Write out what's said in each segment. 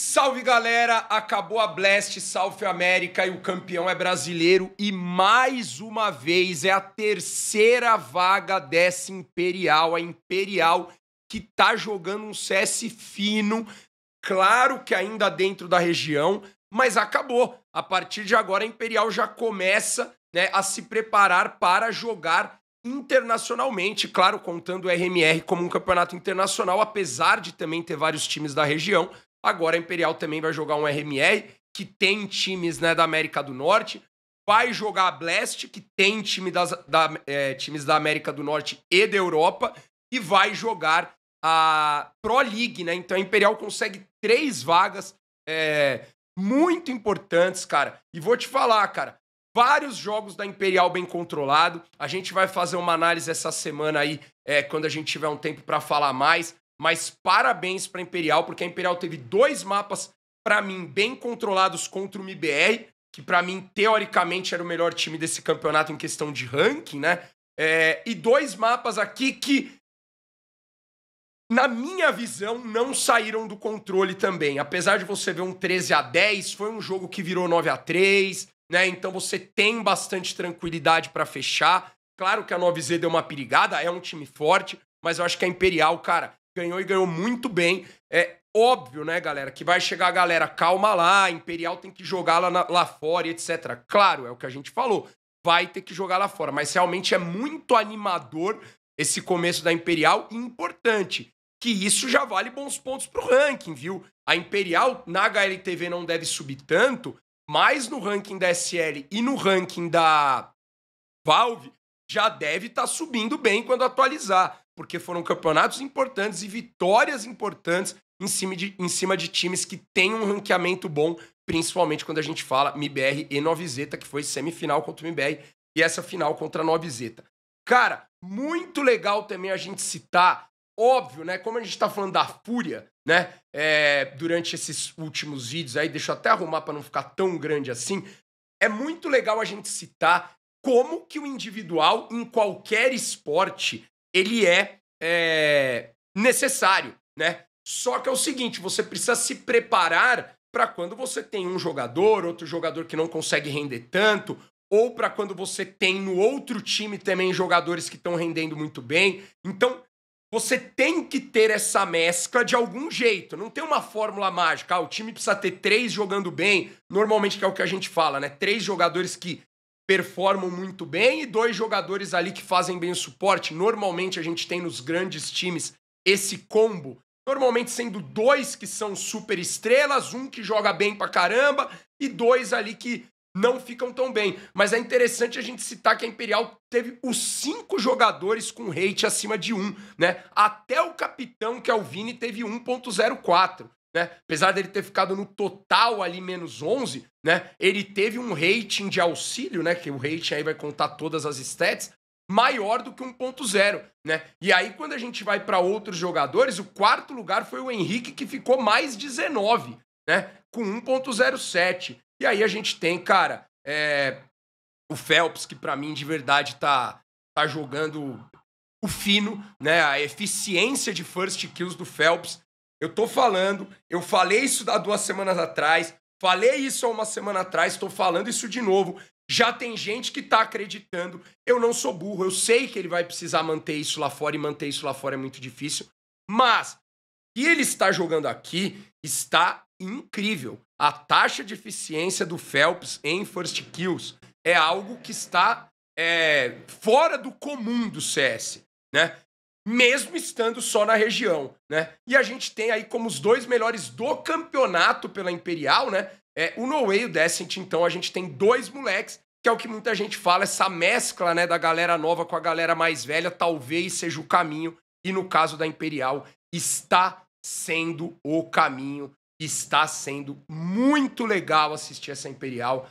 Salve galera, acabou a Blast, salve América e o campeão é brasileiro e mais uma vez é a terceira vaga dessa Imperial, a Imperial que tá jogando um CS fino, claro que ainda dentro da região, mas acabou. A partir de agora a Imperial já começa, né, a se preparar para jogar internacionalmente, claro, contando o RMR como um campeonato internacional, apesar de também ter vários times da região, Agora a Imperial também vai jogar um RMR, que tem times né, da América do Norte. Vai jogar a Blast, que tem time das, da, é, times da América do Norte e da Europa. E vai jogar a Pro League, né? Então a Imperial consegue três vagas é, muito importantes, cara. E vou te falar, cara vários jogos da Imperial bem controlado. A gente vai fazer uma análise essa semana aí, é, quando a gente tiver um tempo para falar mais. Mas parabéns para Imperial, porque a Imperial teve dois mapas, para mim, bem controlados contra o MBR, que para mim, teoricamente, era o melhor time desse campeonato em questão de ranking, né? É, e dois mapas aqui que, na minha visão, não saíram do controle também. Apesar de você ver um 13 a 10 foi um jogo que virou 9 a 3 né? Então você tem bastante tranquilidade para fechar. Claro que a 9Z deu uma perigada, é um time forte, mas eu acho que a Imperial, cara, ganhou e ganhou muito bem. É óbvio, né, galera, que vai chegar a galera, calma lá, Imperial tem que jogar lá, lá fora etc. Claro, é o que a gente falou. Vai ter que jogar lá fora, mas realmente é muito animador esse começo da Imperial e importante que isso já vale bons pontos pro ranking, viu? A Imperial na HLTV não deve subir tanto, mas no ranking da SL e no ranking da Valve já deve estar tá subindo bem quando atualizar porque foram campeonatos importantes e vitórias importantes em cima de, em cima de times que têm um ranqueamento bom, principalmente quando a gente fala MBR e Novizeta, que foi semifinal contra o MBR e essa final contra a Novizeta. Cara, muito legal também a gente citar, óbvio, né? Como a gente tá falando da Fúria, né? É, durante esses últimos vídeos aí, deixa eu até arrumar para não ficar tão grande assim. É muito legal a gente citar como que o individual em qualquer esporte ele é, é necessário, né? Só que é o seguinte, você precisa se preparar para quando você tem um jogador, outro jogador que não consegue render tanto, ou para quando você tem no outro time também jogadores que estão rendendo muito bem. Então, você tem que ter essa mescla de algum jeito. Não tem uma fórmula mágica. Ah, o time precisa ter três jogando bem. Normalmente que é o que a gente fala, né? Três jogadores que performam muito bem e dois jogadores ali que fazem bem o suporte. Normalmente a gente tem nos grandes times esse combo, normalmente sendo dois que são super estrelas, um que joga bem pra caramba e dois ali que não ficam tão bem. Mas é interessante a gente citar que a Imperial teve os cinco jogadores com rate acima de um né? Até o capitão, que é o Vini, teve 1.04. Né? Apesar dele ter ficado no total ali menos 11, né? Ele teve um rating de auxílio, né? Que o rating aí vai contar todas as stats, maior do que 1.0, né? E aí quando a gente vai para outros jogadores, o quarto lugar foi o Henrique que ficou mais 19, né? Com 1.07. E aí a gente tem, cara, é... o Phelps que para mim de verdade tá tá jogando o fino, né? A eficiência de first kills do Phelps eu tô falando, eu falei isso há duas semanas atrás, falei isso há uma semana atrás, tô falando isso de novo. Já tem gente que tá acreditando. Eu não sou burro, eu sei que ele vai precisar manter isso lá fora e manter isso lá fora é muito difícil, mas que ele está jogando aqui está incrível. A taxa de eficiência do Phelps em first kills é algo que está é, fora do comum do CS, né? mesmo estando só na região, né? E a gente tem aí como os dois melhores do campeonato pela Imperial, né? É, o No Way e o Descent, então a gente tem dois moleques, que é o que muita gente fala, essa mescla, né, da galera nova com a galera mais velha, talvez seja o caminho, e no caso da Imperial, está sendo o caminho, está sendo muito legal assistir essa Imperial.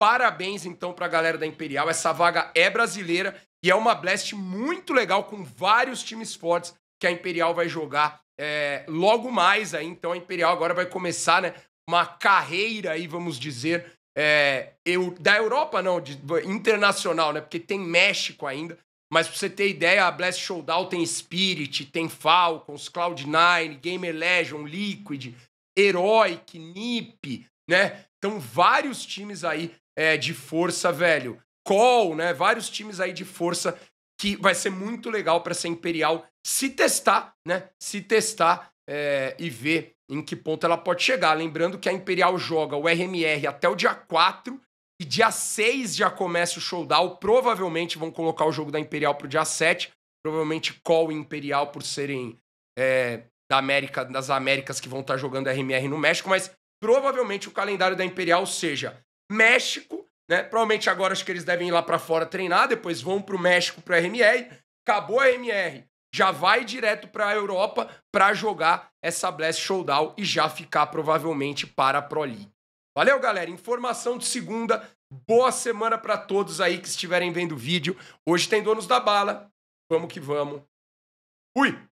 Parabéns então para a galera da Imperial. Essa vaga é brasileira e é uma Blast muito legal com vários times fortes que a Imperial vai jogar é, logo mais aí. Então a Imperial agora vai começar né, uma carreira aí, vamos dizer, é, eu, da Europa não, de, internacional, né? Porque tem México ainda. Mas pra você ter ideia, a Blast Showdown tem Spirit, tem Falcons, Cloud9, Gamer Legion, Liquid, Heroic, Nip, né? Então vários times aí é, de força, velho. Call, né? Vários times aí de força que vai ser muito legal para essa Imperial se testar, né? Se testar é, e ver em que ponto ela pode chegar. Lembrando que a Imperial joga o RMR até o dia 4 e dia 6 já começa o showdown. Provavelmente vão colocar o jogo da Imperial pro dia 7. Provavelmente Call e Imperial por serem é, da América, das Américas que vão estar tá jogando RMR no México, mas provavelmente o calendário da Imperial seja México, né? Provavelmente agora acho que eles devem ir lá para fora treinar, depois vão para o México para RMR. Acabou a RMR, já vai direto para a Europa para jogar essa Blast Showdown e já ficar provavelmente para a Pro League. Valeu, galera. Informação de segunda. Boa semana para todos aí que estiverem vendo o vídeo. Hoje tem donos da bala. Vamos que vamos. Fui!